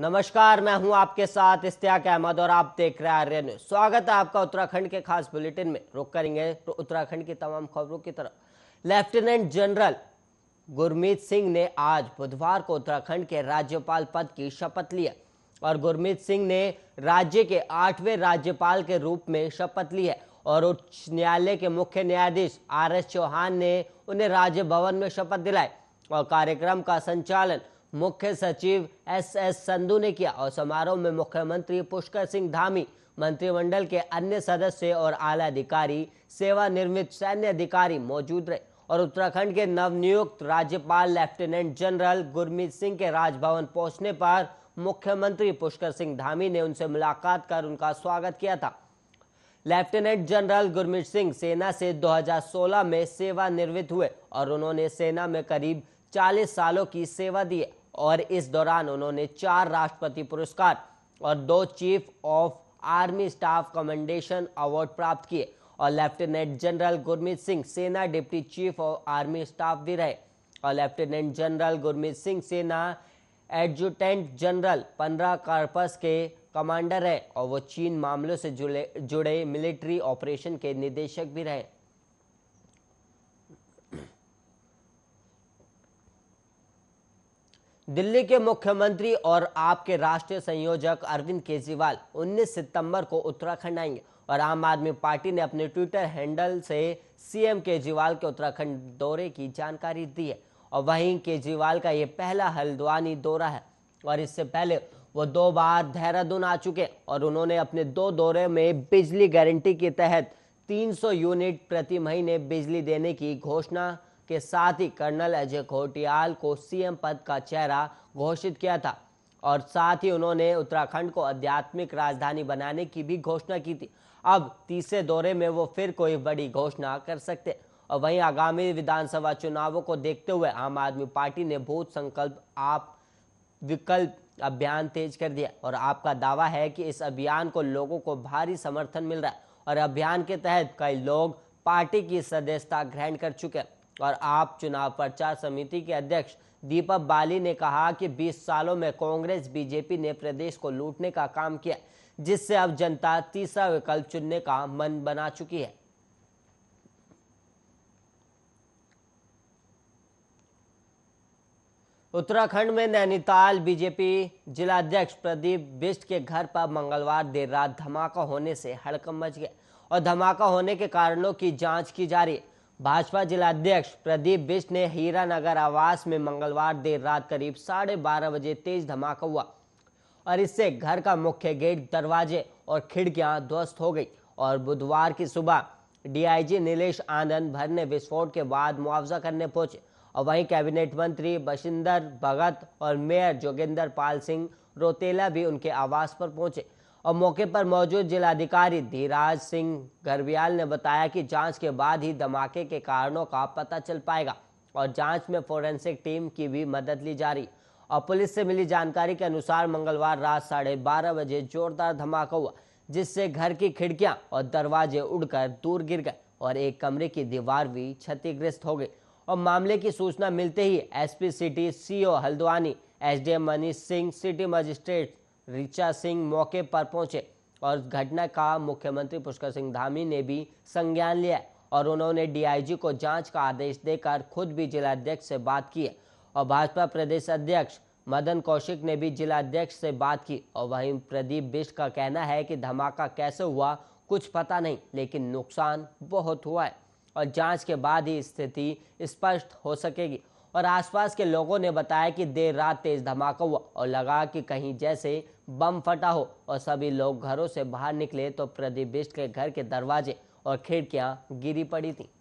नमस्कार मैं हूं आपके साथ इश्तियाक अहमद और आप देख रहे हैं आर्य न्यूज स्वागत है आपका उत्तराखंड के खास बुलेटिन में रुक करेंगे तो उत्तराखंड की तमाम खबरों की तरफ लेफ्टिनेंट जनरल गुरमीत सिंह ने आज बुधवार को उत्तराखंड के राज्यपाल पद की शपथ लिया और गुरमीत सिंह ने राज्य के आठवें राज्यपाल के रूप में शपथ ली है और उच्च न्यायालय के मुख्य न्यायाधीश आर एस चौहान ने उन्हें राज्य भवन में शपथ दिलाई और कार्यक्रम का संचालन मुख्य सचिव एस एस संधु ने किया और समारोह में मुख्यमंत्री पुष्कर सिंह धामी मंत्रिमंडल के अन्य सदस्य और आला अधिकारी सेवानिर्मित सैन्य अधिकारी मौजूद रहे और उत्तराखंड के नवनियुक्त राज्यपाल लेफ्टिनेंट जनरल गुरमीत सिंह के राजभवन पहुंचने पर मुख्यमंत्री पुष्कर सिंह धामी ने उनसे मुलाकात कर उनका स्वागत किया था लेफ्टिनेंट जनरल गुरमीत सिंह सेना से 2016 में सेवानिवृत्त हुए और उन्होंने सेना में करीब 40 सालों की सेवा दी है और इस दौरान उन्होंने चार राष्ट्रपति पुरस्कार और दो chief of army staff commendation award प्राप्त किए और लेफ्टिनेंट जनरल गुरमीत सिंह सेना deputy chief of army staff भी रहे और लेफ्टिनेंट जनरल गुरमीत सिंह सेना एडजुटेंट जनरल पंद्रह कार्पस के कमांडर है और वो चीन मामलों से जुड़े जुड़े मिलिट्री ऑपरेशन के निदेशक भी रहे दिल्ली के मुख्यमंत्री और आपके राष्ट्रीय संयोजक अरविंद केजरीवाल 19 सितंबर को उत्तराखंड आएंगे और आम आदमी पार्टी ने अपने ट्विटर हैंडल से सीएम केजरीवाल के उत्तराखंड दौरे की जानकारी दी है और वहीं केजरीवाल का ये पहला हल्द्वानी दौरा है और इससे पहले वो दो बार देहरादून आ चुके और उन्होंने अपने दो दौरे में बिजली गारंटी के तहत 300 यूनिट प्रति महीने बिजली देने की घोषणा के साथ ही कर्नल अजय घोटियाल को सीएम पद का चेहरा घोषित किया था और साथ ही उन्होंने उत्तराखंड को आध्यात्मिक राजधानी बनाने की भी घोषणा की थी अब तीसरे दौरे में वो फिर कोई बड़ी घोषणा कर सकते और वहीं आगामी विधानसभा चुनावों को देखते हुए आम आदमी पार्टी ने भूत संकल्प आप विकल्प अभियान तेज कर दिया और आपका दावा है कि इस अभियान को लोगों को भारी समर्थन मिल रहा है और अभियान के तहत कई लोग पार्टी की सदस्यता ग्रहण कर चुके हैं और आप चुनाव प्रचार समिति के अध्यक्ष दीपक बाली ने कहा कि 20 सालों में कांग्रेस बीजेपी ने प्रदेश को लूटने का काम किया जिससे अब जनता तीसरा विकल्प चुनने का मन बना चुकी है उत्तराखंड में नैनीताल बीजेपी जिला अध्यक्ष प्रदीप बिष्ट के घर पर मंगलवार देर रात धमाका होने से हड़कम मच गया और धमाका होने के कारणों की जांच की जा रही है भाजपा जिलाध्यक्ष प्रदीप बिस्ट ने हीरानगर आवास में मंगलवार देर रात करीब साढ़े बारह बजे तेज धमाका हुआ और इससे घर का मुख्य गेट दरवाजे और खिड़कियां ध्वस्त हो गई और बुधवार की सुबह डीआईजी नीलेश आनंद भर ने विस्फोट के बाद मुआवजा करने पहुंचे और वहीं कैबिनेट मंत्री बशिंदर भगत और मेयर जोगिंदर पाल सिंह रोतेला भी उनके आवास पर पहुंचे और मौके पर मौजूद जिलाधिकारी धीराज सिंह घरवियाल ने बताया कि जांच के बाद ही धमाके के कारणों का पता चल पाएगा और जांच में फोरेंसिक टीम की भी मदद ली जा रही और पुलिस से मिली जानकारी के अनुसार मंगलवार रात साढ़े बारह बजे जोरदार धमाका हुआ जिससे घर की खिड़कियां और दरवाजे उड़कर दूर गिर गए और एक कमरे की दीवार भी क्षतिग्रस्त हो गई और मामले की सूचना मिलते ही SP city CO Haldwani SDM Manish Singh city magistrate Richa Singh मौके पर पहुंचे और घटना का मुख्यमंत्री पुष्कर सिंह धामी ने भी संज्ञान लिया और उन्होंने डीआईजी को जांच का आदेश देकर खुद भी जिलाध्यक्ष से बात की और भाजपा प्रदेश अध्यक्ष मदन कौशिक ने भी जिलाध्यक्ष से बात की और वहीं प्रदीप बिष्ट का कहना है कि धमाका कैसे हुआ कुछ पता नहीं लेकिन नुकसान बहुत हुआ है और जांच के बाद ही स्थिति स्पष्ट हो सकेगी और आसपास के लोगों ने बताया कि देर रात तेज धमाका हुआ और लगा कि कहीं जैसे बम फटा हो और सभी लोग घरों से बाहर निकले तो प्रदीप बिष्ट के घर के दरवाजे और खिड़कियां गिरी पड़ी थीं